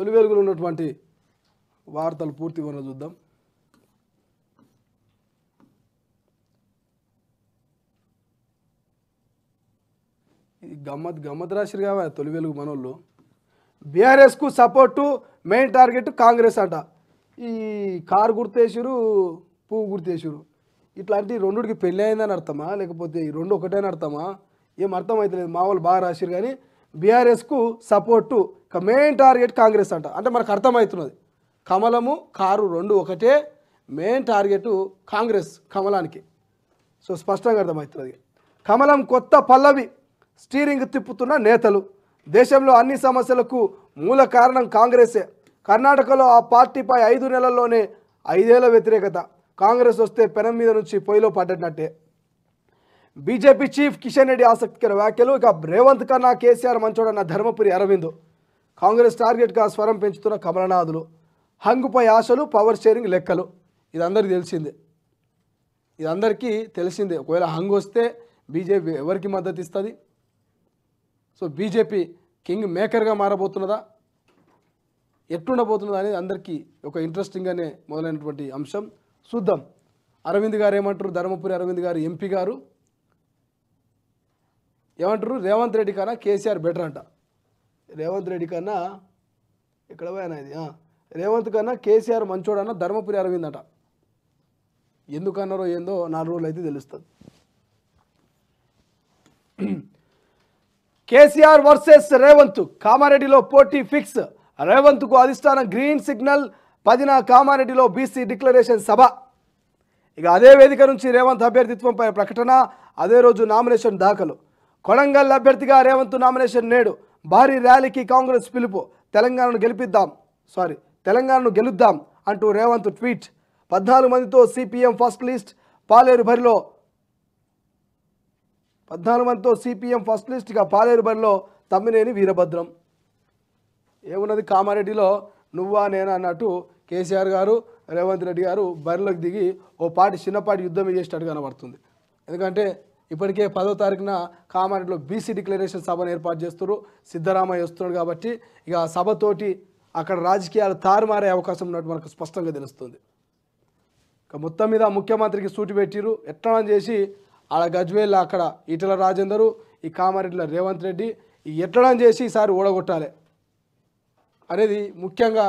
తొలి వెలుగులు ఉన్నటువంటి వార్తలు పూర్తి వివరణ చూద్దాం ఇది గమ్మత్ గమ్మత్ రాశిరు కావా తొలి వెలుగు మనోళ్ళు బీఆర్ఎస్కు సపోర్టు మెయిన్ టార్గెట్ కాంగ్రెస్ అంట ఈ కారు గుర్తేసిరు పువ్వు గుర్తేసిరు ఇట్లాంటి రెండుకి పెళ్ళి అయిందని అర్థమా లేకపోతే ఈ రెండు ఒకటే అర్థమా ఏం అర్థం మా వాళ్ళు బాగా రాసిరు కానీ బీఆర్ఎస్కు సపోర్టు మెయిన్ టార్గెట్ కాంగ్రెస్ అంట అంటే మనకు అర్థమవుతున్నది కమలము కారు రెండు ఒకటే మెయిన్ టార్గెట్ కాంగ్రెస్ కమలానికి సో స్పష్టంగా అర్థమవుతున్నది కమలం కొత్త పల్లవి స్టీరింగ్ తిప్పుతున్న నేతలు దేశంలో అన్ని సమస్యలకు మూల కారణం కాంగ్రెసే కర్ణాటకలో ఆ పార్టీపై ఐదు నెలల్లోనే ఐదేళ్ల వ్యతిరేకత కాంగ్రెస్ వస్తే పెనం మీద నుంచి పొయ్యిలో పడ్డట్టే బీజేపీ చీఫ్ కిషన్ రెడ్డి ఆసక్తికర వ్యాఖ్యలు ఇక రేవంత్ కన్నా కేసీఆర్ మంచోడన్న ధర్మపురి అరవింద్ కాంగ్రెస్ టార్గెట్గా స్వరం పెంచుతున్న కమలనాథులు హంగుపై ఆశలు పవర్ షేరింగ్ లెక్కలు ఇది అందరికీ తెలిసిందే ఇది అందరికీ తెలిసిందే ఒకవేళ హంగ్ వస్తే బీజేపీ ఎవరికి మద్దతు ఇస్తుంది సో బీజేపీ కింగ్ మేకర్గా మారబోతున్నదా ఎట్లుండబోతున్నదా అనేది అందరికీ ఒక ఇంట్రెస్టింగ్గానే మొదలైనటువంటి అంశం చూద్దాం అరవింద్ గారు ఏమంటారు ధర్మపురి అరవింద్ గారు ఎంపీ గారు ఏమంటారు రేవంత్ రెడ్డి కన్నా కేసీఆర్ బెటర్ అంట రేవంత్ రెడ్డి కన్నా ఎక్కడ పోయినా ఇది రేవంత్ కన్నా కేసీఆర్ మంచోడన్న ధర్మపురి అరవింద్ అంట ఎందుకన్నారో ఏందో నాలుగు రోజులు అయితే తెలుస్తుంది కేసీఆర్ వర్సెస్ రేవంత్ కామారెడ్డిలో పోటీ ఫిక్స్ రేవంత్కు అధిష్టానం గ్రీన్ సిగ్నల్ పదిన కామారెడ్డిలో బీసీ డిక్లరేషన్ సభ ఇక అదే వేదిక నుంచి రేవంత్ అభ్యర్థిత్వంపై ప్రకటన అదే రోజు నామినేషన్ దాఖలు కొడంగల్ అభ్యర్థిగా రేవంత్ నామినేషన్ నేడు భారీ ర్యాలీకి కాంగ్రెస్ పిలుపు తెలంగాణను గెలిపిద్దాం సారీ తెలంగాణను గెలుద్దాం అంటూ రేవంత్ ట్వీట్ పద్నాలుగు మందితో సిపిఎం ఫస్ట్ లిస్ట్ పాలేరు బరిలో పద్నాలుగు మందితో సిపిఎం ఫస్ట్ లిస్ట్గా పాలేరు బరిలో తమ్మినేని వీరభద్రం ఏమున్నది కామారెడ్డిలో నువ్వా నేను అన్నట్టు కేసీఆర్ గారు రేవంత్ రెడ్డి గారు బరిలోకి దిగి ఓ పాటి చిన్నపాటి యుద్ధం చేసినట్టు కనబడుతుంది ఎందుకంటే ఇప్పటికే పదో తారీఖున కామారెడ్డిలో బీసీ డిక్లరేషన్ సభను ఏర్పాటు చేస్తున్నారు సిద్ధరామయ్య వస్తున్నాడు కాబట్టి ఇక సభతోటి అక్కడ రాజకీయాలు తారుమారే అవకాశం ఉన్నట్టు మనకు స్పష్టంగా తెలుస్తుంది ఇక మొత్తం మీద ముఖ్యమంత్రికి సూటి పెట్టిరు ఎట్లా చేసి ఆడ గజ్వేల్ అక్కడ ఈటల రాజేందరు ఈ కామారెడ్డిల రేవంత్ రెడ్డి ఈ ఎట్లా చేసి ఈసారి ఓడగొట్టాలి అనేది ముఖ్యంగా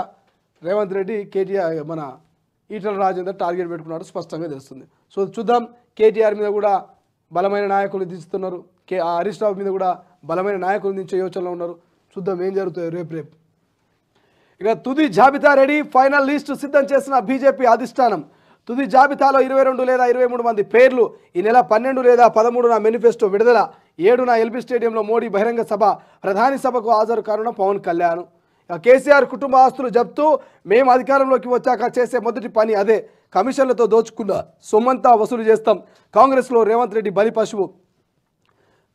రేవంత్ రెడ్డి కేటీఆర్ మన ఈటల రాజేందర్ టార్గెట్ పెట్టుకున్నట్టు స్పష్టంగా తెలుస్తుంది సో చూద్దాం కేటీఆర్ మీద కూడా బలమైన నాయకులు దించుతున్నారు కే హరీష్ రావు మీద కూడా బలమైన నాయకులు దించే యోచనలో ఉన్నారు చూద్దాం ఏం జరుగుతుంది రేపు రేపు ఇక తుది జాబితా రెడీ ఫైనల్ లిస్టు సిద్ధం చేసిన బీజేపీ అధిష్టానం తుది జాబితాలో ఇరవై రెండు లేదా ఇరవై మూడు మంది పేర్లు ఈ నెల పన్నెండు లేదా పదమూడున మేనిఫెస్టో విడుదల ఏడున ఎల్బీ స్టేడియంలో మోడీ బహిరంగ సభ ప్రధాని సభకు హాజరు కారణం పవన్ కళ్యాణ్ కేసీఆర్ కుటుంబ ఆస్తులు జప్తూ మేము అధికారంలోకి వచ్చాక చేసే మొదటి పని అదే కమిషన్లతో దోచుకున్న సొమ్మంతా వసూలు చేస్తాం కాంగ్రెస్లో రేవంత్ రెడ్డి బలి పశువు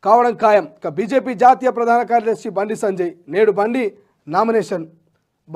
కావడం ఖాయం ఇక బీజేపీ జాతీయ ప్రధాన కార్యదర్శి బండి సంజయ్ నేడు బండి నామినేషన్